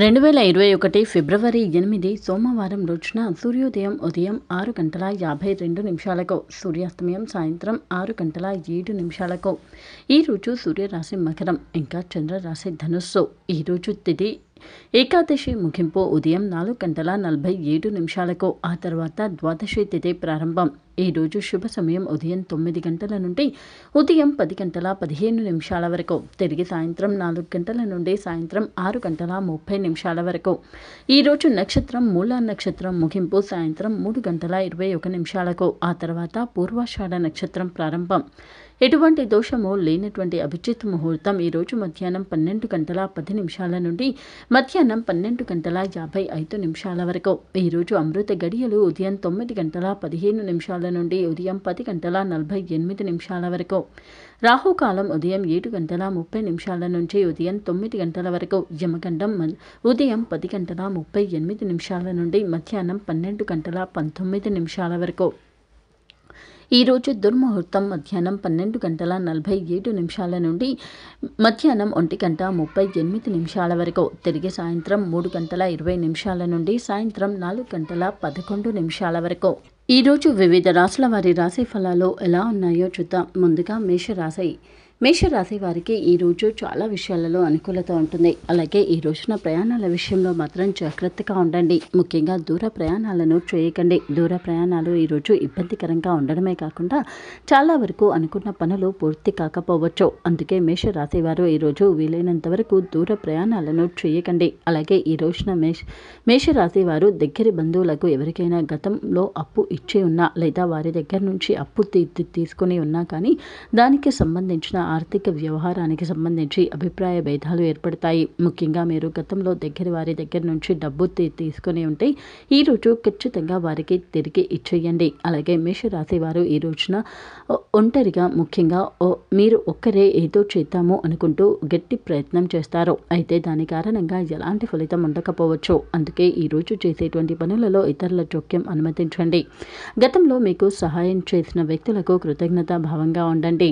రెండు వేల ఇరవై ఒకటి ఫిబ్రవరి ఎనిమిది సోమవారం రోజున సూర్యోదయం ఉదయం ఆరు గంటల యాభై రెండు నిమిషాలకు సూర్యాస్తమయం సాయంత్రం ఆరు గంటల ఏడు నిమిషాలకు ఈరోజు సూర్యరాశి మకరం ఇంకా చంద్రరాశి ధనుస్సు ఈరోజు తిథి ఏకాదశి ముగింపు ఉదయం నాలుగు గంటల నలభై ఏడు నిమిషాలకు ఆ తర్వాత ద్వాదశి తిథి ప్రారంభం ఈ రోజు శుభ సమయం ఉదయం తొమ్మిది గంటల నుండి ఉదయం పది గంటల పదిహేను నిమిషాల వరకు తిరిగి సాయంత్రం నాలుగు గంటల నుండి సాయంత్రం ఆరు గంటల ముప్పై నిమిషాల వరకు ఈరోజు నక్షత్రం మూల నక్షత్రం ముగింపు సాయంత్రం మూడు గంటల ఇరవై ఒక నిమిషాలకు ఆ తర్వాత పూర్వాషాఢ నక్షత్రం ప్రారంభం ఎటువంటి దోషము లేనటువంటి అభిజిత్ ముహూర్తం ఈరోజు మధ్యాహ్నం పన్నెండు గంటల పది నిమిషాల నుండి మధ్యాహ్నం పన్నెండు గంటల యాభై ఐదు నిమిషాల వరకు ఈరోజు అమృత గడియలు ఉదయం తొమ్మిది గంటల పదిహేను నిమిషాల నుండి ఉదయం పది గంటల నలభై ఎనిమిది నిమిషాల వరకు రాహుకాలం ఉదయం ఏడు గంటల ముప్పై నిమిషాల నుంచి ఉదయం తొమ్మిది గంటల వరకు యమగండం ఉదయం పది గంటల ముప్పై ఎనిమిది నిమిషాల నుండి మధ్యాహ్నం పన్నెండు గంటల పంతొమ్మిది నిమిషాల వరకు ఈరోజు దుర్ముహూర్తం మధ్యాహ్నం పన్నెండు గంటల నలభై ఏడు నిమిషాల నుండి మధ్యాహ్నం ఒంటి గంట ముప్పై ఎనిమిది నిమిషాల వరకు తిరిగి సాయంత్రం మూడు గంటల ఇరవై నిమిషాల నుండి సాయంత్రం నాలుగు గంటల పదకొండు నిమిషాల వరకు ఈరోజు వివిధ రాశుల వారి రాశి ఫలాలు ఎలా ఉన్నాయో చూద్దాం ముందుగా మేషరాశి మేషరాశి వారికి ఈరోజు చాలా విషయాలలో అనుకూలత ఉంటుంది అలాగే ఈ రోజున ప్రయాణాల విషయంలో మాత్రం జాగ్రత్తగా ఉండండి ముఖ్యంగా దూర ప్రయాణాలను చేయకండి దూర ప్రయాణాలు ఈరోజు ఇబ్బందికరంగా ఉండడమే కాకుండా చాలా వరకు అనుకున్న పనులు పూర్తి కాకపోవచ్చు అందుకే మేషరాశి వారు ఈరోజు వీలైనంత వరకు దూర ప్రయాణాలను చేయకండి అలాగే ఈ రోజున మేష మేషరాశి వారు దగ్గర బంధువులకు ఎవరికైనా గతంలో అప్పు ఇచ్చి ఉన్నా లేదా వారి దగ్గర నుంచి అప్పు తీసుకుని ఉన్నా కానీ దానికి సంబంధించిన ఆర్థిక వ్యవహారానికి సంబంధించి అభిప్రాయ భేదాలు ఏర్పడతాయి ముఖ్యంగా మీరు గతంలో దగ్గర వారి దగ్గర నుంచి డబ్బు తీసుకుని ఉంటే ఈ రోజు ఖచ్చితంగా వారికి తిరిగి ఇచ్చేయండి అలాగే మేషరాశి వారు ఈ రోజున ఒంటరిగా ముఖ్యంగా మీరు ఒక్కరే ఏదో చేద్దాము అనుకుంటూ గట్టి ప్రయత్నం చేస్తారు అయితే దాని కారణంగా ఎలాంటి ఫలితం ఉండకపోవచ్చు అందుకే ఈ రోజు చేసేటువంటి పనులలో ఇతరుల జోక్యం అనుమతించండి గతంలో మీకు సహాయం చేసిన వ్యక్తులకు కృతజ్ఞత భావంగా ఉండండి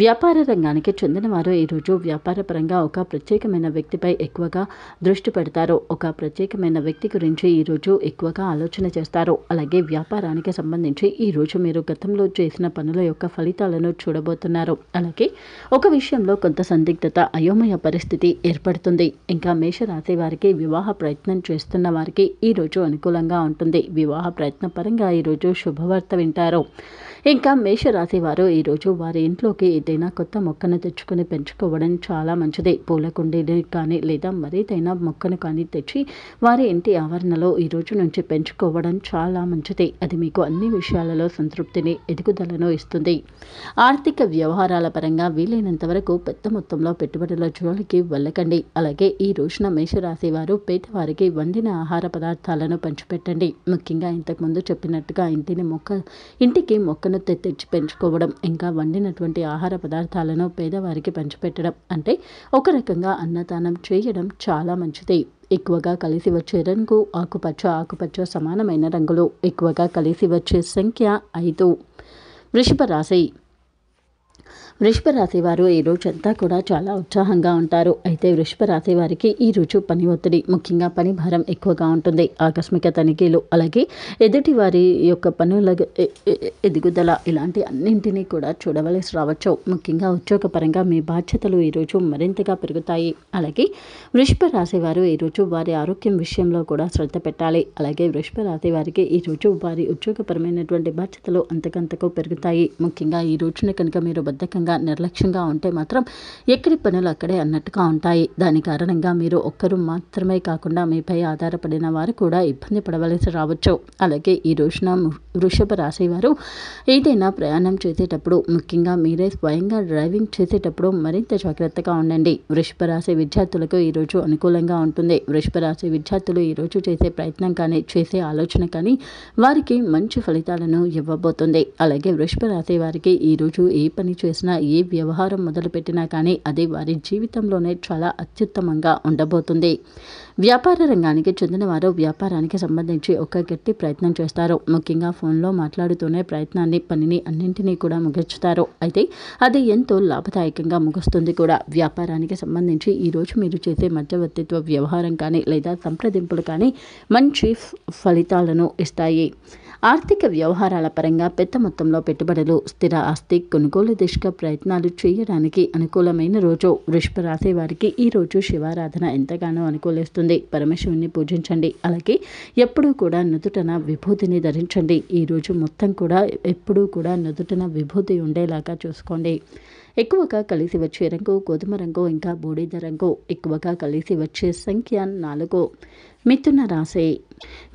వ్యాపార రంగానికి చెందినవారు ఈరోజు వ్యాపారపరంగా ఒక ప్రత్యేకమైన వ్యక్తిపై ఎక్కువగా దృష్టి పెడతారు ఒక ప్రత్యేకమైన వ్యక్తి గురించి ఈరోజు ఎక్కువగా ఆలోచన చేస్తారు అలాగే వ్యాపారానికి సంబంధించి ఈరోజు మీరు గతంలో చేసిన పనుల యొక్క ఫలితాలను చూడబోతున్నారు అలాగే ఒక విషయంలో కొంత సందిగ్ధత అయోమయ పరిస్థితి ఏర్పడుతుంది ఇంకా మేషరాశి వారికి వివాహ ప్రయత్నం చేస్తున్న వారికి ఈరోజు అనుకూలంగా ఉంటుంది వివాహ ప్రయత్న పరంగా ఈరోజు శుభవార్త వింటారు ఇంకా మేషరాశి వారు ఈరోజు వారి ఇంట్లోకి ఏదైనా కొత్త మొక్కను తెచ్చుకొని పెంచుకోవడం చాలా మంచిది పూల కుండీని కానీ లేదా మరేదైనా మొక్కను కానీ తెచ్చి వారి ఇంటి ఆవరణలో ఈరోజు నుంచి పెంచుకోవడం చాలా మంచిది అది మీకు అన్ని విషయాలలో సంతృప్తిని ఎదుగుదలను ఇస్తుంది ఆర్థిక వ్యవహారాల పరంగా వీలైనంత వరకు పెద్ద మొత్తంలో పెట్టుబడుల జోలికి వెళ్ళకండి అలాగే ఈ రోజున మేషరాశి వారు పేదవారికి వండిన ఆహార పదార్థాలను పంచిపెట్టండి ముఖ్యంగా ఇంతకుముందు చెప్పినట్టుగా ఇంటిని మొక్క ఇంటికి మొక్కను ఇంట్లోనే తెచ్చి పెంచుకోవడం ఇంకా వండినటువంటి ఆహార పదార్థాలను పేదవారికి పంచిపెట్టడం అంటే ఒక రకంగా అన్నదానం చేయడం చాలా మంచిది ఎక్కువగా కలిసి వచ్చే రంగు ఆకుపచ్చ ఆకుపచ్చ సమానమైన రంగులు ఎక్కువగా కలిసి వచ్చే సంఖ్య ఐదు వృషభ రాశి వృషభ రాశి వారు ఈ రోజు అంతా కూడా చాలా ఉత్సాహంగా ఉంటారు అయితే వృషభ రాశి వారికి ఈ రోజు పని ఒత్తిడి ముఖ్యంగా పని భారం ఎక్కువగా ఉంటుంది ఆకస్మిక తనిఖీలు అలాగే ఎదుటి వారి యొక్క పనుల ఎదుగుదల ఇలాంటి అన్నింటినీ కూడా చూడవలసి రావచ్చు ముఖ్యంగా ఉద్యోగపరంగా మీ బాధ్యతలు ఈరోజు మరింతగా పెరుగుతాయి అలాగే వృషభ రాశి వారు ఈరోజు వారి ఆరోగ్యం విషయంలో కూడా శ్రద్ధ పెట్టాలి అలాగే వృషభ రాశి వారికి ఈరోజు వారి ఉద్యోగపరమైనటువంటి బాధ్యతలు అంతకంతకు పెరుగుతాయి ముఖ్యంగా ఈ రోజున కనుక మీరు బద్దకం నీరసంగా నిర్లక్ష్యంగా ఉంటే మాత్రం ఎక్కడి పనులు అక్కడే అన్నట్టుగా ఉంటాయి దాని కారణంగా మీరు ఒక్కరు మాత్రమే కాకుండా మీపై ఆధారపడిన వారు కూడా ఇబ్బంది పడవలసి రావచ్చు అలాగే ఈ రోజున వృషభ రాశి వారు ఏదైనా ప్రయాణం చేసేటప్పుడు ముఖ్యంగా మీరే స్వయంగా డ్రైవింగ్ చేసేటప్పుడు మరింత జాగ్రత్తగా ఉండండి వృషభ రాశి విద్యార్థులకు ఈరోజు అనుకూలంగా ఉంటుంది వృషభ రాశి విద్యార్థులు ఈరోజు చేసే ప్రయత్నం కానీ చేసే ఆలోచన కానీ వారికి మంచి ఫలితాలను ఇవ్వబోతుంది అలాగే వృషభ రాశి వారికి ఈరోజు ఏ పని చేసినా ఏ వ్యవహారం మొదలుపెట్టినా కానీ అది వారి జీవితంలోనే చాలా అత్యుత్తమంగా ఉండబోతుంది వ్యాపార రంగానికి చెందిన వారు వ్యాపారానికి సంబంధించి ఒక గట్టి ప్రయత్నం చేస్తారు ముఖ్యంగా ఫోన్లో మాట్లాడుతూనే ప్రయత్నాన్ని పనిని అన్నింటినీ కూడా ముగిస్తారు అయితే అది ఎంతో లాభదాయకంగా ముగుస్తుంది కూడా వ్యాపారానికి సంబంధించి ఈరోజు మీరు చేసే మధ్యవర్తిత్వ వ్యవహారం కానీ లేదా సంప్రదింపులు కానీ మంచి ఫలితాలను ఇస్తాయి ఆర్థిక వ్యవహారాల పరంగా పెద్ద మొత్తంలో పెట్టుబడులు స్థిర ఆస్తి కొనుగోలు దిశగా ప్రయత్నాలు చేయడానికి అనుకూలమైన రోజు వృషభ రాశి వారికి ఈ రోజు శివారాధన ఎంతగానో అనుకూలిస్తుంది పరమశివుని పూజించండి అలాగే ఎప్పుడూ కూడా నుదుటన విభూతిని ధరించండి ఈ రోజు మొత్తం కూడా ఎప్పుడూ కూడా నుదుటన విభూతి ఉండేలాగా చూసుకోండి ఎక్కువగా కలిసి వచ్చే రంగు గోధుమ రంగు ఇంకా బూడిద రంగు ఎక్కువగా కలిసి వచ్చే సంఖ్య నాలుగు మిథున రాశి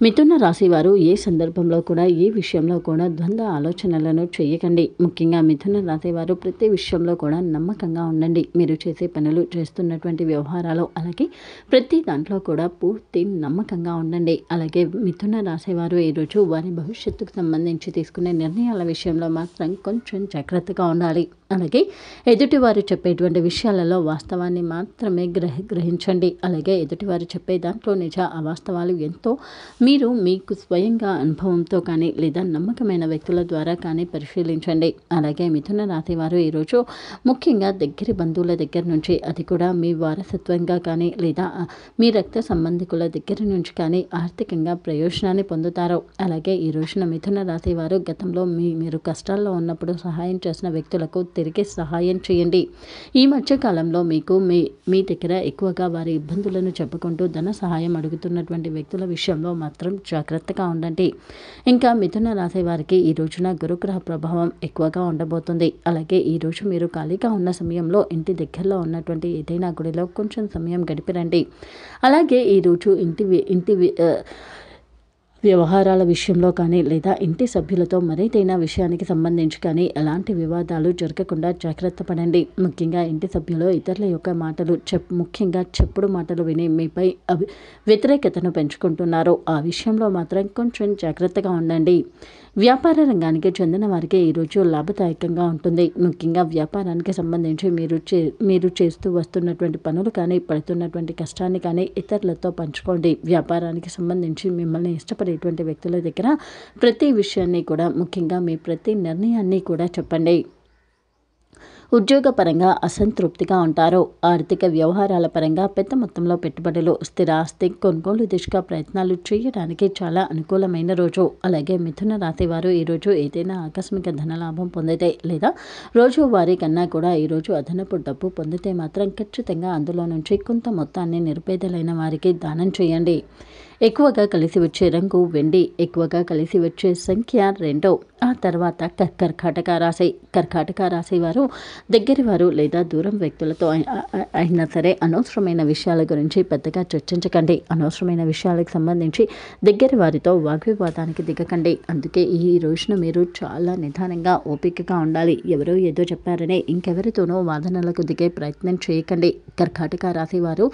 మిథున రాశివారు ఏ సందర్భంలో కూడా ఏ విషయంలో కూడా ద్వంద్వ ఆలోచనలను చేయకండి ముఖ్యంగా మిథున రాశివారు ప్రతి విషయంలో కూడా నమ్మకంగా ఉండండి మీరు చేసే పనులు చేస్తున్నటువంటి వ్యవహారాలు అలాగే ప్రతి దాంట్లో కూడా పూర్తి నమ్మకంగా ఉండండి అలాగే మిథున రాశివారు ఈరోజు వారి భవిష్యత్తుకు సంబంధించి తీసుకునే నిర్ణయాల విషయంలో మాత్రం కొంచెం జాగ్రత్తగా ఉండాలి అలాగే ఎదుటివారు చెప్పేటువంటి విషయాలలో వాస్తవాన్ని మాత్రమే గ్రహ గ్రహించండి అలాగే ఎదుటివారు చెప్పే దాంట్లో నిజ ఆ వాస్తవాలు ఎంతో మీరు మీకు స్వయంగా అనుభవంతో కానీ లేదా నమ్మకమైన వ్యక్తుల ద్వారా కానీ పరిశీలించండి అలాగే మిథున రాశి వారు ఈరోజు ముఖ్యంగా దగ్గర బంధువుల దగ్గర నుంచి అది కూడా మీ వారసత్వంగా కానీ లేదా మీ రక్త సంబంధికుల దగ్గర నుంచి కానీ ఆర్థికంగా ప్రయోజనాన్ని పొందుతారు అలాగే ఈ రోజున మిథున రాశి వారు గతంలో మీ మీరు కష్టాల్లో ఉన్నప్పుడు సహాయం చేసిన వ్యక్తులకు తిరిగి సహాయం చేయండి ఈ మధ్యకాలంలో మీకు మీ మీ దగ్గర ఎక్కువగా వారి ఇబ్బందులను చెప్పుకుంటూ ధన సహాయం అడుగుతున్నటువంటి వ్యక్తుల విషయం విషయంలో మాత్రం జాగ్రత్తగా ఉండండి ఇంకా మిథున రాశి వారికి ఈ రోజున గురుగ్రహ ప్రభావం ఎక్కువగా ఉండబోతుంది అలాగే ఈ రోజు మీరు ఖాళీగా ఉన్న సమయంలో ఇంటి దగ్గరలో ఉన్నటువంటి ఏదైనా గుడిలో కొంచెం సమయం గడిపిరండి అలాగే ఈ రోజు ఇంటి ఇంటి వ్యవహారాల విషయంలో కానీ లేదా ఇంటి సభ్యులతో మరైతేనా విషయానికి సంబంధించి కానీ ఎలాంటి వివాదాలు జరగకుండా జాగ్రత్త పడండి ముఖ్యంగా ఇంటి సభ్యులు ఇతరుల యొక్క మాటలు చెప్ ముఖ్యంగా చెప్పుడు మాటలు విని మీపై అవి వ్యతిరేకతను పెంచుకుంటున్నారు ఆ విషయంలో మాత్రం కొంచెం జాగ్రత్తగా ఉండండి వ్యాపార రంగానికి చెందిన వారికి ఈరోజు లాభదాయకంగా ఉంటుంది ముఖ్యంగా వ్యాపారానికి సంబంధించి మీరు చే మీరు చేస్తూ వస్తున్నటువంటి పనులు కానీ పడుతున్నటువంటి కష్టాన్ని కానీ ఇతరులతో పంచుకోండి వ్యాపారానికి సంబంధించి మిమ్మల్ని ఇష్టపడేటువంటి వ్యక్తుల దగ్గర ప్రతి విషయాన్ని కూడా ముఖ్యంగా మీ ప్రతి నిర్ణయాన్ని కూడా చెప్పండి ఉద్యోగపరంగా అసంతృప్తిగా ఉంటారు ఆర్థిక వ్యవహారాల పరంగా పెద్ద మొత్తంలో పెట్టుబడులు స్థిర ఆస్తి కొనుగోలు దిశగా ప్రయత్నాలు చేయడానికి చాలా అనుకూలమైన రోజు అలాగే మిథున రాశి వారు ఈరోజు ఏదైనా ఆకస్మిక ధనలాభం పొందితే లేదా వారి కన్నా కూడా ఈరోజు అదనపు డబ్బు పొందితే మాత్రం ఖచ్చితంగా అందులో నుంచి కొంత మొత్తాన్ని నిరుపేదలైన వారికి దానం చేయండి ఎక్కువగా కలిసి వచ్చే రంగు వెండి ఎక్కువగా కలిసి వచ్చే సంఖ్య రెండో ఆ తర్వాత కర్కాటక రాశి కర్కాటక రాశి వారు దగ్గరి వారు లేదా దూరం వ్యక్తులతో అయినా సరే అనవసరమైన విషయాల గురించి పెద్దగా చర్చించకండి అనవసరమైన విషయాలకు సంబంధించి దగ్గర వారితో వాగ్వివాదానికి దిగకండి అందుకే ఈ రోజున మీరు చాలా నిదానంగా ఓపికగా ఉండాలి ఎవరో ఏదో చెప్పారనే ఇంకెవరితోనో వాదనలకు దిగే ప్రయత్నం చేయకండి కర్కాటక రాశి వారు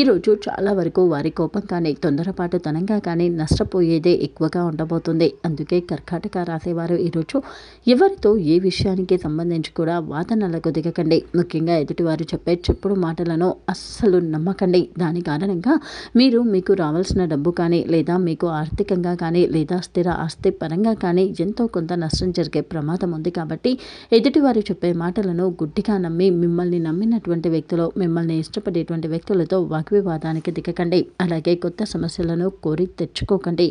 ఈరోజు చాలా వరకు వారి కోపం కానీ తొందరపాటు పొరపాటు ధనంగా కానీ నష్టపోయేదే ఎక్కువగా ఉండబోతుంది అందుకే కర్కాటక రాసేవారు ఈరోజు ఎవరితో ఏ విషయానికి సంబంధించి కూడా వాదనలకు దిగకండి ముఖ్యంగా ఎదుటివారు చెప్పే చెప్పుడు మాటలను అస్సలు నమ్మకండి దాని కారణంగా మీరు మీకు రావాల్సిన డబ్బు కానీ లేదా మీకు ఆర్థికంగా కానీ లేదా స్థిర ఆస్తి పరంగా కానీ ఎంతో కొంత నష్టం జరిగే ప్రమాదం ఉంది కాబట్టి ఎదుటివారు చెప్పే మాటలను గుడ్డిగా నమ్మి మిమ్మల్ని నమ్మినటువంటి వ్యక్తులు మిమ్మల్ని ఇష్టపడేటువంటి వ్యక్తులతో వాగ్వివాదానికి దిగకండి అలాగే కొత్త సమస్యలను కోరి తెచ్చుకోకండి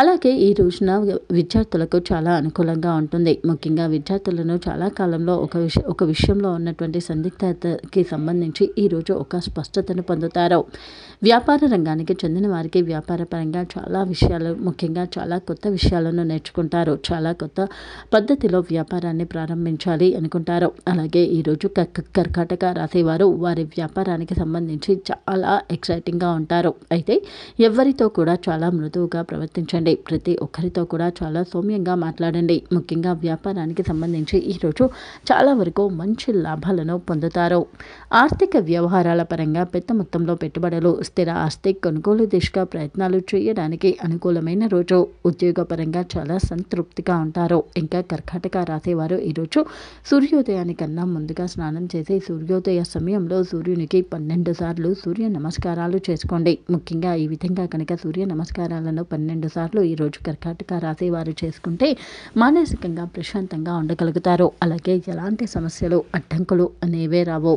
అలాగే ఈ రోజున విద్యార్థులకు చాలా అనుకూలంగా ఉంటుంది ముఖ్యంగా విద్యార్థులను చాలా కాలంలో ఒక విష ఒక విషయంలో ఉన్నటువంటి సందిగ్ధతకి సంబంధించి ఈరోజు ఒక స్పష్టతను పొందుతారు వ్యాపార రంగానికి చెందిన వారికి వ్యాపార పరంగా చాలా విషయాలు ముఖ్యంగా చాలా కొత్త విషయాలను నేర్చుకుంటారు చాలా కొత్త పద్ధతిలో వ్యాపారాన్ని ప్రారంభించాలి అనుకుంటారు అలాగే ఈరోజు కర్కాటక రాసేవారు వారి వ్యాపారానికి సంబంధించి చాలా ఎక్సైటింగ్గా ఉంటారు అయితే ఎవరితో కూడా చాలా మృదువుగా ప్రవర్తించండి మాట్లాడండి ప్రతి ఒక్కరితో కూడా చాలా సౌమ్యంగా మాట్లాడండి ముఖ్యంగా వ్యాపారానికి సంబంధించి ఈరోజు చాలా వరకు మంచి లాభాలను పొందుతారు ఆర్థిక వ్యవహారాల పరంగా పెద్ద మొత్తంలో పెట్టుబడులు స్థిర ఆస్తి కొనుగోలు దిశగా ప్రయత్నాలు చేయడానికి అనుకూలమైన రోజు ఉద్యోగపరంగా చాలా సంతృప్తిగా ఉంటారు ఇంకా కర్కాటక రాసేవారు ఈరోజు సూర్యోదయానికన్నా ముందుగా స్నానం చేసి సూర్యోదయ సమయంలో సూర్యునికి పన్నెండు సార్లు సూర్య నమస్కారాలు చేసుకోండి ముఖ్యంగా ఈ విధంగా కనుక సూర్య నమస్కారాలను పన్నెండు సార్లు చిట్కాలు ఈరోజు కర్కాటక రాశి వారు చేసుకుంటే మానసికంగా ప్రశాంతంగా ఉండగలుగుతారు అలాగే ఎలాంటి సమస్యలు అడ్డంకులు అనేవే రావు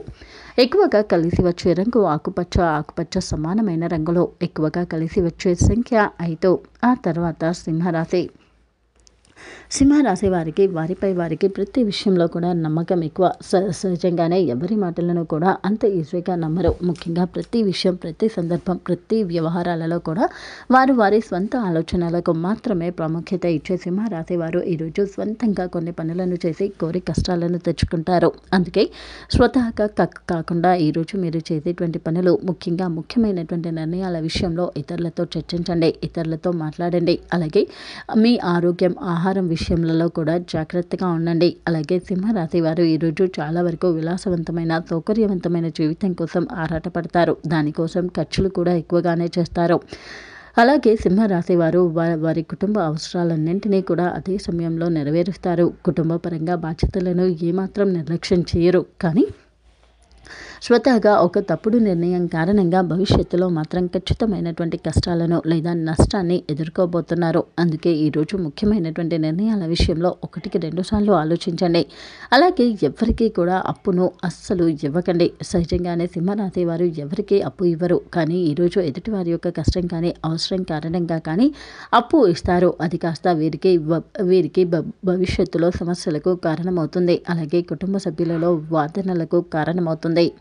ఎక్కువగా కలిసి వచ్చే రంగు ఆకుపచ్చ ఆకుపచ్చ సమానమైన రంగులో ఎక్కువగా కలిసి వచ్చే సంఖ్య ఐదు ఆ తర్వాత సింహరాశి సినిమా రాసేవారికి వారిపై వారికి ప్రతి విషయంలో కూడా నమ్మకం ఎక్కువ సహజంగానే ఎవరి మాటలను కూడా అంత ఈజీగా నమ్మరు ముఖ్యంగా ప్రతి విషయం ప్రతి సందర్భం ప్రతి వ్యవహారాలలో కూడా వారు వారి స్వంత ఆలోచనలకు మాత్రమే ప్రాముఖ్యత ఇచ్చే సింహరాశి రాసేవారు ఈరోజు స్వంతంగా కొన్ని పనులను చేసి కోరి కష్టాలను తెచ్చుకుంటారు అందుకే స్వతహాగా కాకుండా ఈరోజు మీరు చేసేటువంటి పనులు ముఖ్యంగా ముఖ్యమైనటువంటి నిర్ణయాల విషయంలో ఇతరులతో చర్చించండి ఇతరులతో మాట్లాడండి అలాగే మీ ఆరోగ్యం ఆహారం విషయం విషయంలో కూడా జాగ్రత్తగా ఉండండి అలాగే సింహరాశి వారు ఈరోజు చాలా వరకు విలాసవంతమైన సౌకర్యవంతమైన జీవితం కోసం ఆరాటపడతారు దానికోసం ఖర్చులు కూడా ఎక్కువగానే చేస్తారు అలాగే సింహరాశి వారు వారి కుటుంబ అవసరాలన్నింటినీ కూడా అదే సమయంలో నెరవేరుస్తారు కుటుంబ పరంగా బాధ్యతలను ఏమాత్రం నిర్లక్ష్యం చేయరు కానీ స్వతహగా ఒక తప్పుడు నిర్ణయం కారణంగా భవిష్యత్తులో మాత్రం ఖచ్చితమైనటువంటి కష్టాలను లేదా నష్టాన్ని ఎదుర్కోబోతున్నారు అందుకే ఈరోజు ముఖ్యమైనటువంటి నిర్ణయాల విషయంలో ఒకటికి రెండు సార్లు ఆలోచించండి అలాగే ఎవరికీ కూడా అప్పును అస్సలు ఇవ్వకండి సహజంగానే సింహరాశి వారు ఎవరికీ అప్పు ఇవ్వరు కానీ ఈరోజు ఎదుటి వారి యొక్క కష్టం కానీ అవసరం కారణంగా కానీ అప్పు ఇస్తారు అది కాస్త వీరికి వీరికి భవిష్యత్తులో సమస్యలకు కారణమవుతుంది అలాగే కుటుంబ సభ్యులలో వాదనలకు కారణమవుతుంది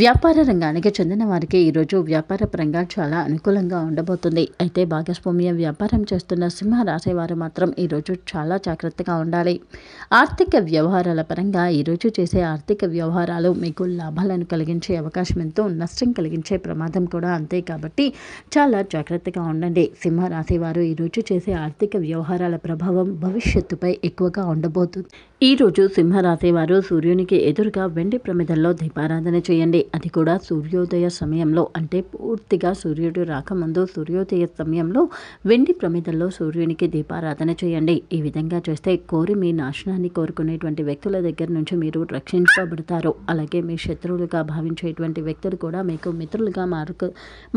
వ్యాపార రంగానికి చెందిన వారికి ఈరోజు వ్యాపార పరంగా చాలా అనుకూలంగా ఉండబోతుంది అయితే భాగస్వామ్య వ్యాపారం చేస్తున్న సింహ రాసేవారు మాత్రం ఈరోజు చాలా జాగ్రత్తగా ఉండాలి ఆర్థిక వ్యవహారాల పరంగా ఈరోజు చేసే ఆర్థిక వ్యవహారాలు మీకు లాభాలను కలిగించే అవకాశం ఎంతో నష్టం కలిగించే ప్రమాదం కూడా అంతే కాబట్టి చాలా జాగ్రత్తగా ఉండండి సింహ రాసేవారు ఈరోజు చేసే ఆర్థిక వ్యవహారాల ప్రభావం భవిష్యత్తుపై ఎక్కువగా ఉండబోతుంది ఈరోజు సింహ రాసేవారు సూర్యునికి ఎదురుగా వెండి ప్రమిదల్లో దీపారాధన చేయండి అది కూడా సూర్యోదయ సమయంలో అంటే పూర్తిగా సూర్యుడు రాకముందు సూర్యోదయ సమయంలో వెండి ప్రమిదల్లో సూర్యునికి దీపారాధన చేయండి ఈ విధంగా చేస్తే కోరి మీ నాశనాన్ని కోరుకునేటువంటి వ్యక్తుల దగ్గర నుంచి మీరు రక్షించబడతారు అలాగే మీ శత్రువులుగా భావించేటువంటి వ్యక్తులు కూడా మీకు మిత్రులుగా మారు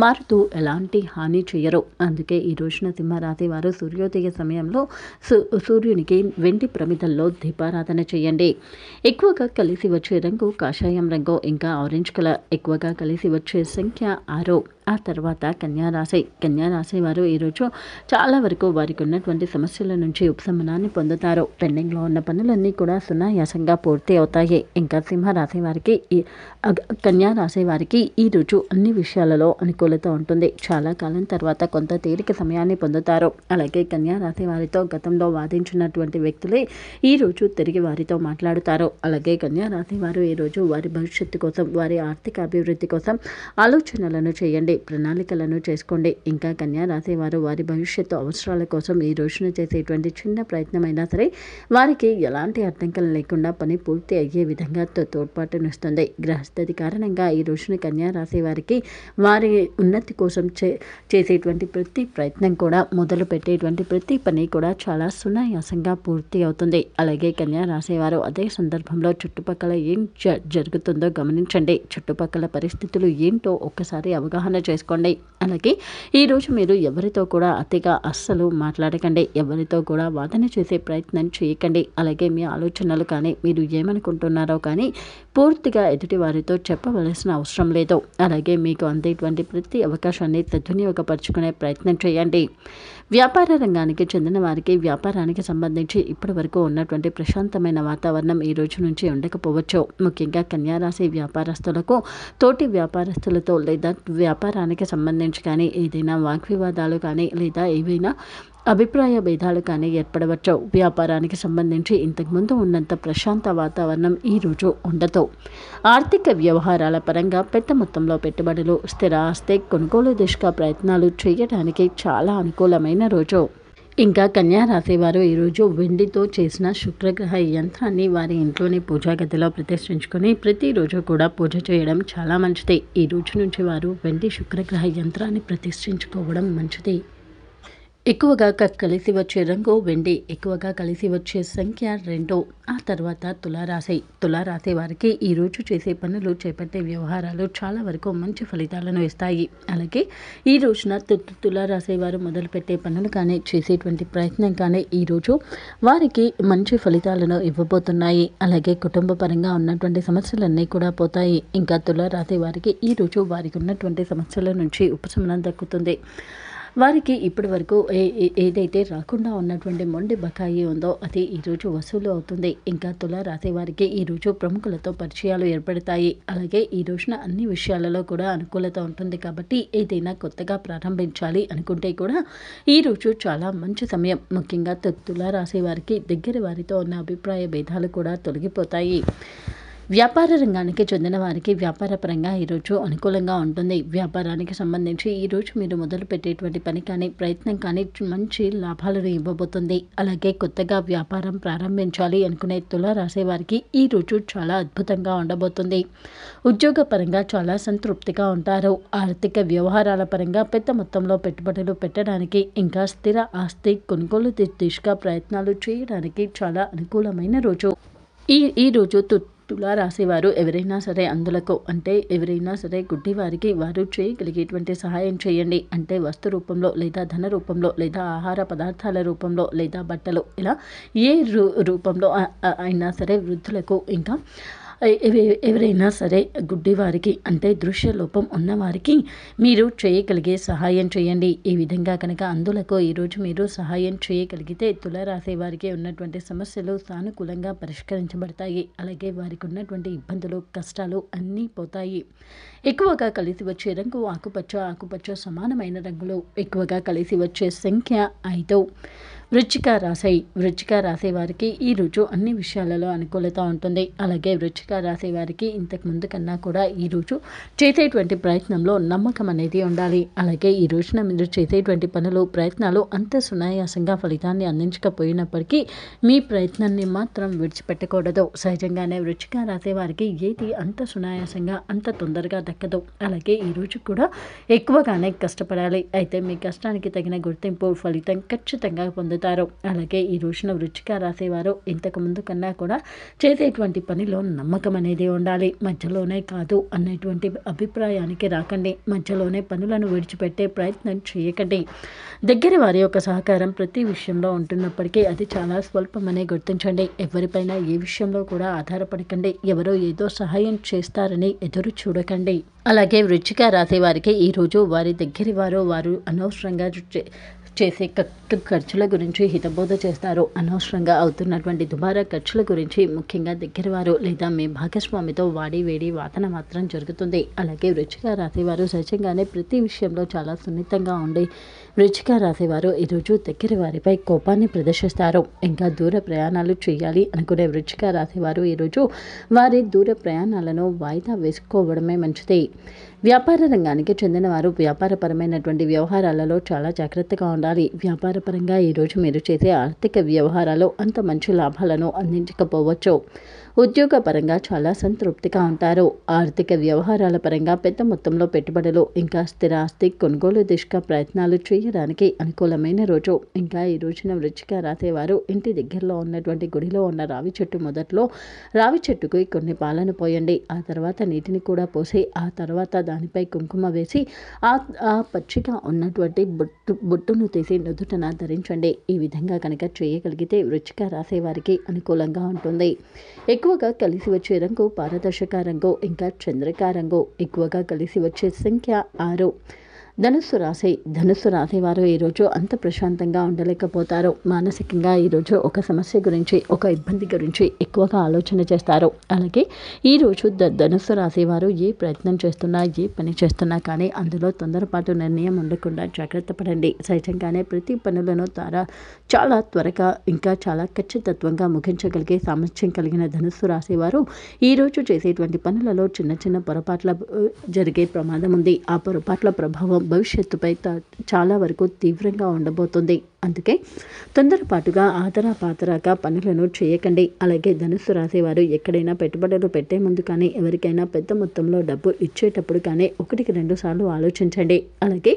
మారుతూ ఎలాంటి హాని చేయరు అందుకే ఈ రోజున సింహరాతి వారు సూర్యోదయ సమయంలో సూర్యునికి వెండి ప్రమిదల్లో దీపారాధన చేయండి ఎక్కువగా కలిసి వచ్చే రంగు కాషాయం రంగు ఇంకా ఆరెంజ్ ఇటుకల ఎక్కువగా కలిసి వచ్చే సంఖ్య ఆరో ఆ తర్వాత కన్యారాశి కన్యారాశి వారు ఈరోజు చాలా వరకు వారికి ఉన్నటువంటి సమస్యల నుంచి ఉపశమనాన్ని పొందుతారు పెండింగ్లో ఉన్న పనులన్నీ కూడా సునాయాసంగా పూర్తి అవుతాయి ఇంకా సింహరాశి వారికి కన్యారాశి వారికి ఈరోజు అన్ని విషయాలలో అనుకూలత ఉంటుంది చాలా కాలం తర్వాత కొంత తేలిక సమయాన్ని పొందుతారు అలాగే కన్యారాశి వారితో గతంలో వాదించినటువంటి వ్యక్తులే ఈరోజు తిరిగి వారితో మాట్లాడుతారు అలాగే కన్యారాశి వారు ఈరోజు వారి భవిష్యత్తు కోసం వారి ఆర్థిక అభివృద్ధి కోసం ఆలోచనలను చేయండి ప్రణాళికలను చేసుకోండి ఇంకా కన్యా రాశి వారు వారి భవిష్యత్తు అవసరాల కోసం ఈ రోజున చేసేటువంటి చిన్న ప్రయత్నమైనా సరే వారికి ఎలాంటి అడ్డంకులు లేకుండా పని పూర్తి అయ్యే విధంగా తోడ్పాటునిస్తుంది గ్రహస్థతి కారణంగా ఈ రోజున కన్యా రాశి వారికి వారి ఉన్నతి కోసం చే చేసేటువంటి ప్రతి ప్రయత్నం కూడా మొదలు పెట్టేటువంటి ప్రతి పని కూడా చాలా సునాయాసంగా పూర్తి అవుతుంది అలాగే కన్యా రాసేవారు అదే సందర్భంలో చుట్టుపక్కల ఏం జరుగుతుందో గమనించండి చుట్టుపక్కల పరిస్థితులు ఏంటో ఒక్కసారి అవగాహన చేసుకోండి అలాగే ఈరోజు మీరు ఎవరితో కూడా అతిగా అస్సలు మాట్లాడకండి ఎవరితో కూడా వాదన చేసే ప్రయత్నం చేయకండి అలాగే మీ ఆలోచనలు కానీ మీరు ఏమనుకుంటున్నారో కానీ పూర్తిగా ఎదుటి వారితో చెప్పవలసిన అవసరం లేదు అలాగే మీకు అందేటువంటి ప్రతి అవకాశాన్ని సద్వినియోగపరచుకునే ప్రయత్నం చేయండి వ్యాపార రంగానికి చెందిన వారికి వ్యాపారానికి సంబంధించి ఇప్పటి వరకు ఉన్నటువంటి ప్రశాంతమైన వాతావరణం ఈ రోజు నుంచి ఉండకపోవచ్చు ముఖ్యంగా కన్యారాశి వ్యాపారస్తులకు తోటి వ్యాపారస్తులతో లేదా వ్యాపార వ్యవహారానికి సంబంధించి కానీ ఏదైనా వాగ్వివాదాలు కానీ లేదా ఏవైనా అభిప్రాయ భేదాలు కానీ ఏర్పడవచ్చు వ్యాపారానికి సంబంధించి ఇంతకుముందు ఉన్నంత ప్రశాంత వాతావరణం ఈరోజు ఉండదు ఆర్థిక వ్యవహారాల పరంగా పెద్ద మొత్తంలో పెట్టుబడులు స్థిర ఆస్తి కొనుగోలు దిశగా ప్రయత్నాలు చేయడానికి చాలా అనుకూలమైన రోజు ఇంకా కన్యారాశి వారు ఈరోజు వెండితో చేసిన శుక్రగ్రహ యంత్రాన్ని వారి ఇంట్లోనే పూజా గదిలో ప్రతిష్ఠించుకొని ప్రతిరోజు కూడా పూజ చేయడం చాలా మంచిది ఈ రోజు నుంచి వారు వెండి శుక్రగ్రహ యంత్రాన్ని ప్రతిష్ఠించుకోవడం మంచిది ఎక్కువగా కలిసి వచ్చే రంగు వెండి ఎక్కువగా కలిసి వచ్చే సంఖ్య రెండు ఆ తర్వాత తులారాశి తులారాశి వారికి ఈరోజు చేసే పనులు చేపట్టే వ్యవహారాలు చాలా వరకు మంచి ఫలితాలను ఇస్తాయి అలాగే ఈ రోజున తులారాశి వారు మొదలుపెట్టే పనులు కానీ చేసేటువంటి ప్రయత్నం కానీ ఈరోజు వారికి మంచి ఫలితాలను ఇవ్వబోతున్నాయి అలాగే కుటుంబ పరంగా ఉన్నటువంటి సమస్యలన్నీ కూడా పోతాయి ఇంకా తులారాశి వారికి ఈరోజు వారికి ఉన్నటువంటి సమస్యల నుంచి ఉపశమనం దక్కుతుంది వారికి ఇప్పటి వరకు ఏదైతే రాకుండా ఉన్నటువంటి మొండి బకాయి ఉందో అది ఈరోజు వసూలు అవుతుంది ఇంకా తులారాశి వారికి ఈరోజు ప్రముఖులతో పరిచయాలు ఏర్పడతాయి అలాగే ఈ రోజున అన్ని విషయాలలో కూడా అనుకూలత ఉంటుంది కాబట్టి ఏదైనా కొత్తగా ప్రారంభించాలి అనుకుంటే కూడా ఈరోజు చాలా మంచి సమయం ముఖ్యంగా రాసే వారికి దగ్గర వారితో ఉన్న అభిప్రాయ భేదాలు కూడా తొలగిపోతాయి వ్యాపార రంగానికి చెందిన వారికి వ్యాపారపరంగా ఈరోజు అనుకూలంగా ఉంటుంది వ్యాపారానికి సంబంధించి ఈరోజు మీరు మొదలు పెట్టేటువంటి పని కానీ ప్రయత్నం కానీ మంచి లాభాలను ఇవ్వబోతుంది అలాగే కొత్తగా వ్యాపారం ప్రారంభించాలి అనుకునే తుల రాసే వారికి ఈరోజు చాలా అద్భుతంగా ఉండబోతుంది ఉద్యోగపరంగా చాలా సంతృప్తిగా ఉంటారు ఆర్థిక వ్యవహారాల పరంగా పెద్ద మొత్తంలో పెట్టుబడులు పెట్టడానికి ఇంకా స్థిర ఆస్తి కొనుగోలు దిశగా ప్రయత్నాలు చేయడానికి చాలా అనుకూలమైన రోజు ఈ ఈరోజు తు రాసేవారు ఎవరైనా సరే అందులకు అంటే ఎవరైనా సరే గుడ్డివారికి వారు చేయగలిగేటువంటి సహాయం చేయండి అంటే వస్తు రూపంలో లేదా ధన రూపంలో లేదా ఆహార పదార్థాల రూపంలో లేదా బట్టలు ఇలా ఏ రూపంలో అయినా సరే వృద్ధులకు ఇంకా ఎవరైనా సరే గుడ్డివారికి అంటే దృశ్య లోపం ఉన్నవారికి మీరు చేయగలిగే సహాయం చేయండి ఈ విధంగా కనుక అందులకు ఈరోజు మీరు సహాయం చేయగలిగితే తులరాశి వారికి ఉన్నటువంటి సమస్యలు సానుకూలంగా పరిష్కరించబడతాయి అలాగే వారికి ఉన్నటువంటి ఇబ్బందులు కష్టాలు అన్నీ పోతాయి ఎక్కువగా కలిసి వచ్చే రంగు ఆకుపచ్చ ఆకుపచ్చ సమానమైన రంగులు ఎక్కువగా కలిసి వచ్చే సంఖ్య ఐదు వృచ్చిక రాశి వృచ్చిక రాసే వారికి ఈ రోజు అన్ని విషయాలలో అనుకూలత ఉంటుంది అలాగే వృచ్చిక రాసే వారికి ఇంతకు ముందు కన్నా కూడా ఈరోజు చేసేటువంటి ప్రయత్నంలో నమ్మకం అనేది ఉండాలి అలాగే ఈ రోజున మీరు చేసేటువంటి పనులు ప్రయత్నాలు అంత సునాయాసంగా ఫలితాన్ని అందించకపోయినప్పటికీ మీ ప్రయత్నాన్ని మాత్రం విడిచిపెట్టకూడదు సహజంగానే వృచ్చిక రాసే వారికి ఏది అంత సునాయాసంగా అంత తొందరగా దక్కదు అలాగే ఈరోజు కూడా ఎక్కువగానే కష్టపడాలి అయితే మీ కష్టానికి తగిన గుర్తింపు ఫలితం ఖచ్చితంగా పొందదు పొందుతారు అలాగే ఈ రోజున వృచ్చిక రాసేవారు ఇంతకు ముందు కన్నా కూడా చేసేటువంటి పనిలో నమ్మకం అనేది ఉండాలి మధ్యలోనే కాదు అనేటువంటి అభిప్రాయానికి రాకండి మధ్యలోనే పనులను విడిచిపెట్టే ప్రయత్నం చేయకండి దగ్గర వారి యొక్క సహకారం ప్రతి విషయంలో ఉంటున్నప్పటికీ అది చాలా స్వల్పమనే గుర్తించండి ఎవరిపైన ఏ విషయంలో కూడా ఆధారపడకండి ఎవరో ఏదో సహాయం చేస్తారని ఎదురు చూడకండి అలాగే వృచ్చిక రాసేవారికి ఈరోజు వారి దగ్గర వారు వారు అనవసరంగా చేసే ఖర్చుల గురించి హితబోధ చేస్తారు అనవసరంగా అవుతున్నటువంటి దుబారా ఖర్చుల గురించి ముఖ్యంగా దగ్గర వారు లేదా మీ భాగస్వామితో వాడి వేడి వాతన మాత్రం జరుగుతుంది అలాగే వృచ్చిక రాశి వారు సహజంగానే ప్రతి విషయంలో చాలా సున్నితంగా ఉండి వృచ్చిక రాశివారు ఈరోజు దగ్గర వారిపై కోపాన్ని ప్రదర్శిస్తారు ఇంకా దూర ప్రయాణాలు చేయాలి అనుకునే వృచ్చిక రాశివారు ఈరోజు వారి దూర ప్రయాణాలను వాయిదా వేసుకోవడమే మంచిది వ్యాపార రంగానికి చెందిన వారు వ్యాపారపరమైనటువంటి వ్యవహారాలలో చాలా జాగ్రత్తగా ఉండాలి వ్యాపారపరంగా ఈరోజు మీరు చేసే ఆర్థిక వ్యవహారాలు అంత మంచి లాభాలను అందించకపోవచ్చు ఉద్యోగపరంగా చాలా సంతృప్తిగా ఉంటారు ఆర్థిక వ్యవహారాల పరంగా పెద్ద మొత్తంలో పెట్టుబడులు ఇంకా స్థిరాస్తి కొనుగోలు దిశగా ప్రయత్నాలు చేయడానికి అనుకూలమైన రోజు ఇంకా ఈ రోజున వృచ్చిగా రాసేవారు ఇంటి దగ్గరలో ఉన్నటువంటి గుడిలో ఉన్న రావి చెట్టు మొదట్లో రావి చెట్టుకు కొన్ని పాలను పోయండి ఆ తర్వాత నీటిని కూడా పోసి ఆ తర్వాత దానిపై కుంకుమ వేసి ఆ ఆ పచ్చిగా ఉన్నటువంటి బొట్టు బొట్టును తీసి నుదుటన ధరించండి ఈ విధంగా కనుక చేయగలిగితే వృచ్చిక రాసేవారికి అనుకూలంగా ఉంటుంది ఎక్కువ ఎక్కువగా కలిసి వచ్చే రంగు పారదర్శక రంగు ఇంకా చంద్రకారంగు ఎక్కువగా కలిసి వచ్చే సంఖ్య ఆరు ధనుస్సు రాశి ధనుస్సు రాశి వారు ఈరోజు అంత ప్రశాంతంగా ఉండలేకపోతారు మానసికంగా ఈరోజు ఒక సమస్య గురించి ఒక ఇబ్బంది గురించి ఎక్కువగా ఆలోచన చేస్తారు అలాగే ఈరోజు ధనుస్సు రాశి వారు ఏ ప్రయత్నం చేస్తున్నా ఏ పని చేస్తున్నా కానీ అందులో తొందరపాటు నిర్ణయం ఉండకుండా జాగ్రత్త పడండి సహజంగానే ప్రతి పనులను ద్వారా చాలా త్వరగా ఇంకా చాలా ఖచ్చితత్వంగా ముగించగలిగే సామర్థ్యం కలిగిన ధనుస్సు రాశి వారు ఈరోజు చేసేటువంటి పనులలో చిన్న చిన్న పొరపాట్ల జరిగే ప్రమాదం ఉంది ఆ పొరపాట్ల ప్రభావం భవిష్యత్తుపై చాలా వరకు తీవ్రంగా ఉండబోతుంది అందుకే తొందరపాటుగా ఆతరా పాతరాగా పనులను చేయకండి అలాగే ధనుసు రాసేవారు ఎక్కడైనా పెట్టుబడులు పెట్టే ముందు కానీ ఎవరికైనా పెద్ద మొత్తంలో డబ్బు ఇచ్చేటప్పుడు కానీ ఒకటికి రెండు సార్లు ఆలోచించండి అలాగే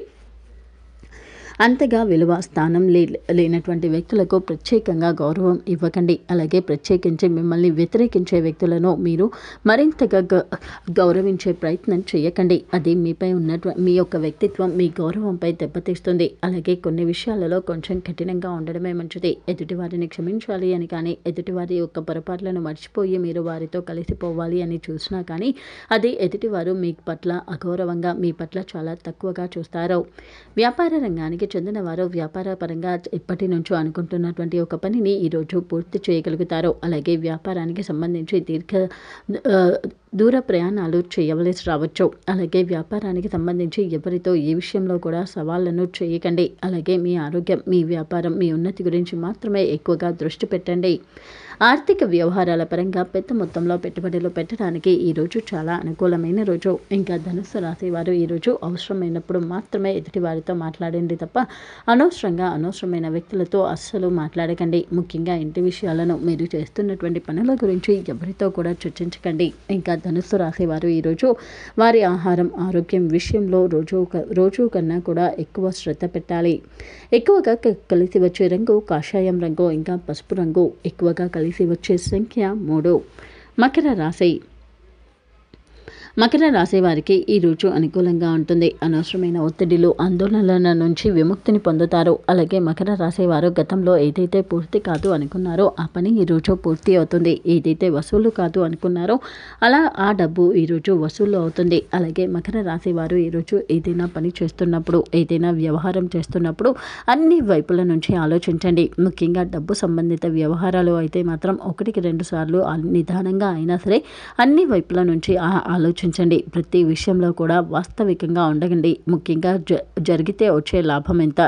అంతగా విలువ స్థానం లే లేనటువంటి వ్యక్తులకు ప్రత్యేకంగా గౌరవం ఇవ్వకండి అలాగే ప్రత్యేకించి మిమ్మల్ని వ్యతిరేకించే వ్యక్తులను మీరు మరింతగా గౌరవించే ప్రయత్నం చేయకండి అది మీపై ఉన్న మీ యొక్క వ్యక్తిత్వం మీ గౌరవంపై దెబ్బతీస్తుంది అలాగే కొన్ని విషయాలలో కొంచెం కఠినంగా ఉండడమే మంచిది ఎదుటి వారిని క్షమించాలి అని కానీ ఎదుటివారి యొక్క పొరపాట్లను మర్చిపోయి మీరు వారితో కలిసిపోవాలి అని చూసినా కానీ అది ఎదుటివారు మీ పట్ల అగౌరవంగా మీ పట్ల చాలా తక్కువగా చూస్తారు వ్యాపార రంగానికి చెందిన వారు వ్యాపార పరంగా ఇప్పటి నుంచో అనుకుంటున్నటువంటి ఒక పనిని ఈరోజు పూర్తి చేయగలుగుతారు అలాగే వ్యాపారానికి సంబంధించి దీర్ఘ దూర ప్రయాణాలు చేయవలసి రావచ్చు అలాగే వ్యాపారానికి సంబంధించి ఎవరితో ఏ విషయంలో కూడా సవాళ్లను చేయకండి అలాగే మీ ఆరోగ్యం మీ వ్యాపారం మీ ఉన్నతి గురించి మాత్రమే ఎక్కువగా దృష్టి పెట్టండి ఆర్థిక వ్యవహారాల పరంగా పెద్ద మొత్తంలో పెట్టుబడులు పెట్టడానికి ఈరోజు చాలా అనుకూలమైన రోజు ఇంకా ధనుసు రాశి వారు ఈరోజు అవసరమైనప్పుడు మాత్రమే ఎదుటి వారితో మాట్లాడండి తప్ప అనవసరంగా అనవసరమైన వ్యక్తులతో అస్సలు మాట్లాడకండి ముఖ్యంగా ఇంటి విషయాలను మీరు చేస్తున్నటువంటి పనుల గురించి ఎవరితో కూడా చర్చించకండి ఇంకా ధనుస్సు రాసేవారు ఈరోజు వారి ఆహారం ఆరోగ్యం విషయంలో రోజు రోజు కన్నా కూడా ఎక్కువ శ్రద్ధ పెట్టాలి ఎక్కువగా కలిసి వచ్చే రంగు కాషాయం రంగు ఇంకా పసుపు రంగు ఎక్కువగా కలిసి వచ్చే సంఖ్య మూడు మకర రాశి మకర రాశి వారికి ఈ రోజు అనుకూలంగా ఉంటుంది అనవసరమైన ఒత్తిడిలు ఆందోళనల నుంచి విముక్తిని పొందుతారు అలాగే మకర రాశి వారు గతంలో ఏదైతే పూర్తి కాదు అనుకున్నారో ఆ పని ఈరోజు పూర్తి అవుతుంది ఏదైతే వసూలు కాదు అనుకున్నారో అలా ఆ డబ్బు ఈరోజు వసూలు అవుతుంది అలాగే మకర రాశి వారు ఈరోజు ఏదైనా పని చేస్తున్నప్పుడు ఏదైనా వ్యవహారం చేస్తున్నప్పుడు అన్ని వైపుల నుంచి ఆలోచించండి ముఖ్యంగా డబ్బు సంబంధిత వ్యవహారాలు అయితే మాత్రం ఒకటికి రెండు సార్లు నిదానంగా అయినా సరే అన్ని వైపుల నుంచి ఆ ఆలోచన ఆలోచించండి ప్రతి విషయంలో కూడా వాస్తవికంగా ఉండగండి ముఖ్యంగా జ జరిగితే వచ్చే లాభం ఎంత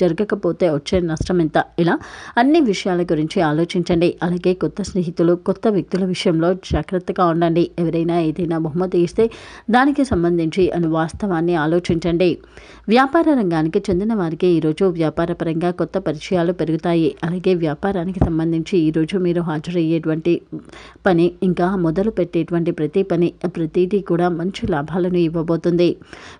జరగకపోతే వచ్చే నష్టం ఎంత ఇలా అన్ని విషయాల గురించి ఆలోచించండి అలాగే కొత్త స్నేహితులు కొత్త వ్యక్తుల విషయంలో జాగ్రత్తగా ఉండండి ఎవరైనా ఏదైనా బహుమతి ఇస్తే దానికి సంబంధించి అను వాస్తవాన్ని ఆలోచించండి వ్యాపార రంగానికి చెందిన వారికి ఈరోజు వ్యాపారపరంగా కొత్త పరిచయాలు పెరుగుతాయి అలాగే వ్యాపారానికి సంబంధించి ఈరోజు మీరు హాజరయ్యేటువంటి పని ఇంకా మొదలు పెట్టేటువంటి ప్రతి పని ప్రతిదీ రాశి కూడా మంచి లాభాలను ఇవ్వబోతుంది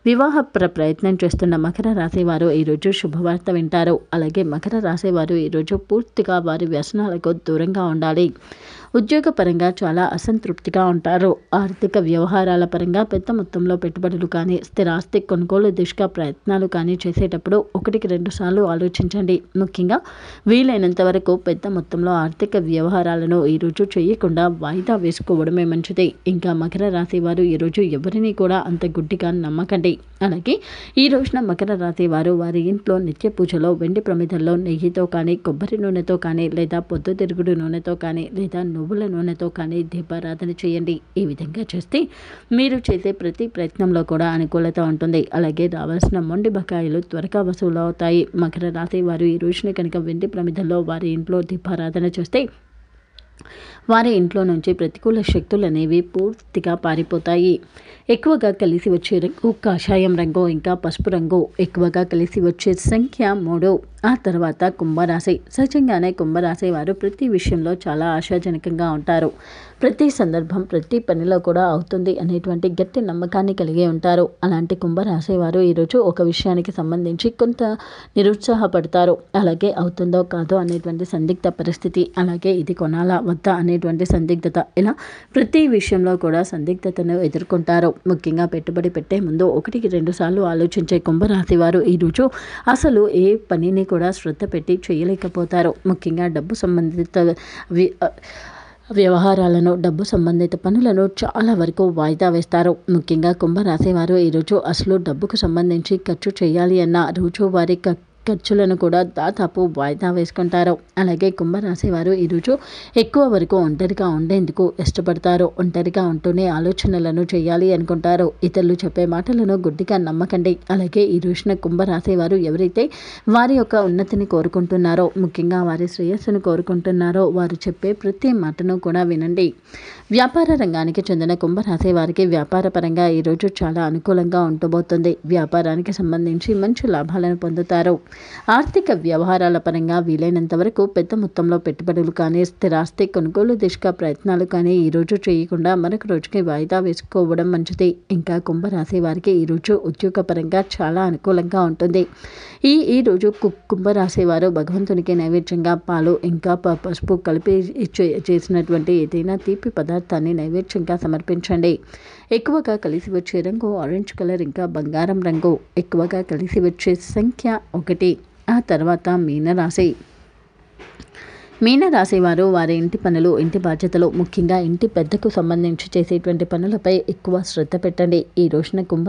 వివాహ ప్రయత్నం చేస్తున్న మకర రాశి వారు ఈరోజు శుభవార్త వింటారు అలాగే మకర రాశి వారు ఈరోజు పూర్తిగా వారి వ్యసనాలకు దూరంగా ఉండాలి ఉద్యోగపరంగా చాలా అసంతృప్తిగా ఉంటారు ఆర్థిక వ్యవహారాల పరంగా పెద్ద మొత్తంలో పెట్టుబడులు కానీ స్థిరాస్తి కొనుగోలు దిశగా ప్రయత్నాలు కానీ చేసేటప్పుడు ఒకటికి రెండు సార్లు ఆలోచించండి ముఖ్యంగా వీలైనంత వరకు పెద్ద మొత్తంలో ఆర్థిక వ్యవహారాలను ఈరోజు చేయకుండా వాయిదా వేసుకోవడమే మంచిది ఇంకా మకర రాశి వారు ఈరోజు ఎవరిని కూడా అంత గుడ్డిగా నమ్మకండి అలాగే ఈ రోజున మకర రాశి వారు వారి ఇంట్లో నిత్య పూజలో వెండి ప్రమిదల్లో నెయ్యితో కానీ కొబ్బరి నూనెతో కానీ లేదా పొద్దుతిరుగుడు నూనెతో కానీ లేదా నువ్వు నువ్వుల నూనెతో కానీ దీపారాధన చేయండి ఈ విధంగా చేస్తే మీరు చేసే ప్రతి ప్రయత్నంలో కూడా అనుకూలత ఉంటుంది అలాగే రావాల్సిన మొండి బకాయిలు త్వరగా వసూలు అవుతాయి మకర రాశి వారు ఈ రోజున కనుక వెండి ప్రమిదల్లో వారి ఇంట్లో దీపారాధన చేస్తే వారి ఇంట్లో నుంచి ప్రతికూల శక్తులు అనేవి పూర్తిగా పారిపోతాయి ఎక్కువగా కలిసి వచ్చే రంగు కాషాయం రంగు ఇంకా పసుపు రంగు ఎక్కువగా కలిసి వచ్చే సంఖ్య మూడు ఆ తర్వాత కుంభరాశి సహజంగానే కుంభరాశి వారు ప్రతి విషయంలో చాలా ఆశాజనకంగా ఉంటారు ప్రతి సందర్భం ప్రతి పనిలో కూడా అవుతుంది అనేటువంటి గట్టి నమ్మకాన్ని కలిగి ఉంటారు అలాంటి కుంభరాశి వారు ఈరోజు ఒక విషయానికి సంబంధించి కొంత నిరుత్సాహపడతారు అలాగే అవుతుందో కాదో అనేటువంటి సందిగ్ధ పరిస్థితి అలాగే ఇది కొనాలా వద్దా అనే అనేటువంటి సందిగ్ధత ఇలా ప్రతి విషయంలో కూడా సందిగ్ధతను ఎదుర్కొంటారు ముఖ్యంగా పెట్టుబడి పెట్టే ముందు ఒకటికి రెండు సార్లు ఆలోచించే కుంభరాశి వారు ఈరోజు అసలు ఏ పనిని కూడా శ్రద్ధ పెట్టి చేయలేకపోతారు ముఖ్యంగా డబ్బు సంబంధిత వ్యవహారాలను డబ్బు సంబంధిత పనులను చాలా వరకు వాయిదా వేస్తారు ముఖ్యంగా కుంభరాశి వారు ఈరోజు అసలు డబ్బుకు సంబంధించి ఖర్చు చేయాలి అన్న రోజు వారి ఖర్చులను కూడా దాదాపు వాయిదా వేసుకుంటారు అలాగే కుంభరాశి వారు ఈరోజు ఎక్కువ వరకు ఒంటరిగా ఉండేందుకు ఇష్టపడతారు ఒంటరిగా ఉంటూనే ఆలోచనలను చేయాలి అనుకుంటారు ఇతరులు చెప్పే మాటలను గుడ్డిగా నమ్మకండి అలాగే ఈ రోజున కుంభరాశి వారు ఎవరైతే వారి యొక్క ఉన్నతిని కోరుకుంటున్నారో ముఖ్యంగా వారి శ్రేయస్సును కోరుకుంటున్నారో వారు చెప్పే ప్రతి మాటను కూడా వినండి వ్యాపార రంగానికి చెందిన కుంభరాశి వారికి వ్యాపారపరంగా ఈరోజు చాలా అనుకూలంగా ఉండబోతుంది వ్యాపారానికి సంబంధించి మంచి లాభాలను పొందుతారు ఆర్థిక వ్యవహారాల పరంగా వీలైనంత వరకు పెద్ద మొత్తంలో పెట్టుబడులు కానీ స్థిరాస్తి కొనుగోలు దిశగా ప్రయత్నాలు కానీ ఈరోజు చేయకుండా మరొక రోజుకి వాయిదా వేసుకోవడం మంచిది ఇంకా కుంభరాశి వారికి ఈరోజు ఉద్యోగపరంగా చాలా అనుకూలంగా ఉంటుంది ఈ ఈరోజు కుంభరాశి వారు భగవంతునికి నైవేద్యంగా పాలు ఇంకా పసుపు కలిపి చేసినటువంటి ఏదైనా తీపి పదార్థాన్ని నైవేద్యంగా సమర్పించండి ఎక్కువగా కలిసి వచ్చే రంగు ఆరెంజ్ కలర్ ఇంకా బంగారం రంగు ఎక్కువగా కలిసి వచ్చే సంఖ్య ఒకటి ఆ తర్వాత మీనరాశి రాసేవారు వారి ఇంటి పనులు ఇంటి బాధ్యతలు ముఖ్యంగా ఇంటి పెద్దకు సంబంధించి చేసేటువంటి పనులపై ఎక్కువ శ్రద్ధ పెట్టండి ఈ రోజున కుంభ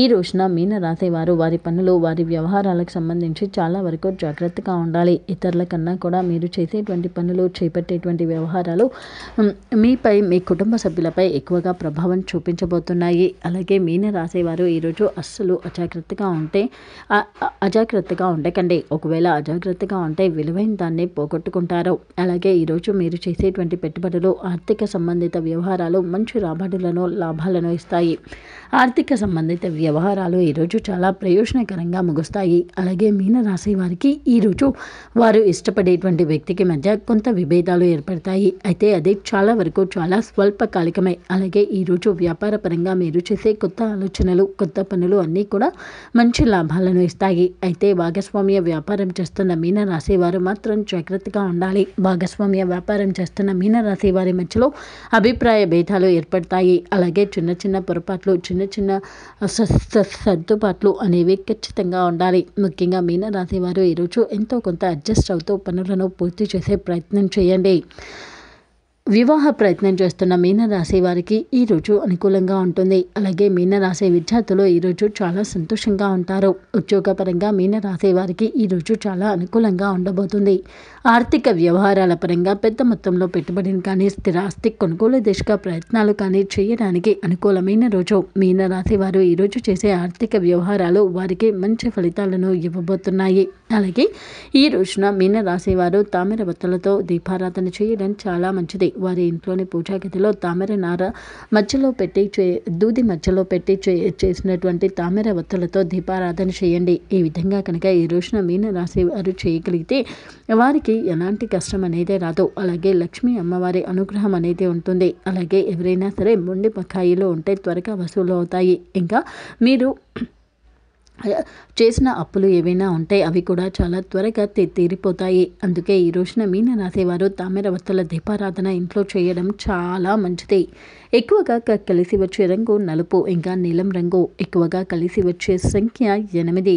ఈ రోజున రాసేవారు వారి పనులు వారి వ్యవహారాలకు సంబంధించి చాలా వరకు జాగ్రత్తగా ఉండాలి ఇతరుల కన్నా కూడా మీరు చేసేటువంటి పనులు చేపట్టేటువంటి వ్యవహారాలు మీపై మీ కుటుంబ సభ్యులపై ఎక్కువగా ప్రభావం చూపించబోతున్నాయి అలాగే మీనరాశివారు ఈరోజు అస్సలు అజాగ్రత్తగా ఉంటే అజాగ్రత్తగా ఉండకండి ఒకవేళ అజాగ్రత్తగా ఉంటే విలువైన దాన్ని పోగొట్టుకుంటారు చేశారు అలాగే ఈరోజు మీరు చేసేటువంటి పెట్టుబడులు ఆర్థిక సంబంధిత వ్యవహారాలు మంచి రాబడులను లాభాలను ఇస్తాయి ఆర్థిక సంబంధిత వ్యవహారాలు ఈరోజు చాలా ప్రయోజనకరంగా ముగుస్తాయి అలాగే మీనరాశి వారికి ఈరోజు వారు ఇష్టపడేటువంటి వ్యక్తికి మధ్య కొంత విభేదాలు ఏర్పడతాయి అయితే అది చాలా వరకు చాలా స్వల్పకాలికమే అలాగే ఈరోజు వ్యాపార పరంగా మీరు చేసే కొత్త ఆలోచనలు కొత్త పనులు అన్నీ కూడా మంచి లాభాలను ఇస్తాయి అయితే భాగస్వామ్య వ్యాపారం చేస్తున్న మీనరాశి వారు మాత్రం జాగ్రత్తగా ఉండాలి ఉండాలి భాగస్వామ్య వ్యాపారం చేస్తున్న మీనరాశి వారి మధ్యలో అభిప్రాయ భేదాలు ఏర్పడతాయి అలాగే చిన్న చిన్న పొరపాట్లు చిన్న చిన్న సర్దుబాట్లు అనేవి ఖచ్చితంగా ఉండాలి ముఖ్యంగా మీనరాశి వారు ఈరోజు ఎంతో కొంత అడ్జస్ట్ అవుతూ పనులను పూర్తి చేసే ప్రయత్నం చేయండి వివాహ ప్రయత్నం చేస్తున్న మీనరాశి వారికి ఈరోజు అనుకూలంగా ఉంటుంది అలాగే మీనరాశి విద్యార్థులు ఈరోజు చాలా సంతోషంగా ఉంటారు ఉద్యోగపరంగా మీనరాశి వారికి ఈరోజు చాలా అనుకూలంగా ఉండబోతుంది ఆర్థిక వ్యవహారాల పరంగా పెద్ద మొత్తంలో పెట్టుబడిని కానీ స్థిరాస్తి కొనుగోలు దిశగా ప్రయత్నాలు కానీ చేయడానికి అనుకూలమైన రోజు మీనరాశి వారు ఈరోజు చేసే ఆర్థిక వ్యవహారాలు వారికి మంచి ఫలితాలను ఇవ్వబోతున్నాయి అలాగే ఈ రోజున మీనరాశి వారు తామర బత్తలతో దీపారాధన చేయడం చాలా మంచిది వారి ఇంట్లోని పూజా తామర నార మధ్యలో పెట్టి చే దూది మధ్యలో పెట్టి చే చేసినటువంటి తామర బత్తలతో దీపారాధన చేయండి ఈ విధంగా కనుక ఈ రోజున మీనరాశి వారు చేయగలిగితే వారికి వారికి ఎలాంటి కష్టం అనేది రాదు అలాగే లక్ష్మీ అమ్మవారి అనుగ్రహం అనేది ఉంటుంది అలాగే ఎవరైనా సరే మొండి బకాయిలు ఉంటే త్వరగా వసూలు అవుతాయి ఇంకా మీరు చేసిన అప్పులు ఏవైనా ఉంటే అవి కూడా చాలా త్వరగా తీరిపోతాయి అందుకే ఈ రోజున మీన రాసేవారు తామరవత్తల దీపారాధన ఇంట్లో చేయడం చాలా మంచిది ఎక్కువగా కలిసి వచ్చే రంగు నలుపు ఇంకా నీలం రంగు ఎక్కువగా కలిసి వచ్చే సంఖ్య ఎనిమిది